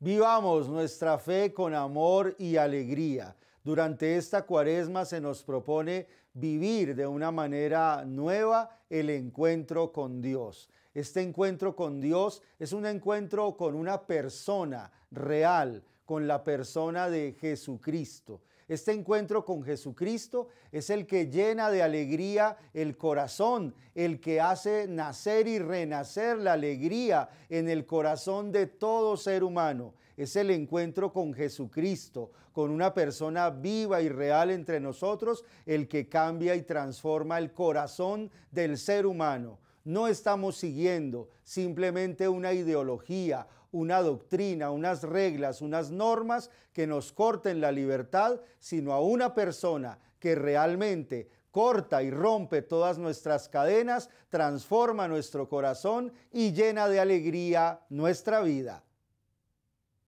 Vivamos nuestra fe con amor y alegría. Durante esta cuaresma se nos propone vivir de una manera nueva el encuentro con Dios. Este encuentro con Dios es un encuentro con una persona real, con la persona de Jesucristo. Este encuentro con Jesucristo es el que llena de alegría el corazón, el que hace nacer y renacer la alegría en el corazón de todo ser humano. Es el encuentro con Jesucristo, con una persona viva y real entre nosotros, el que cambia y transforma el corazón del ser humano. No estamos siguiendo simplemente una ideología, una doctrina, unas reglas, unas normas que nos corten la libertad, sino a una persona que realmente corta y rompe todas nuestras cadenas, transforma nuestro corazón y llena de alegría nuestra vida.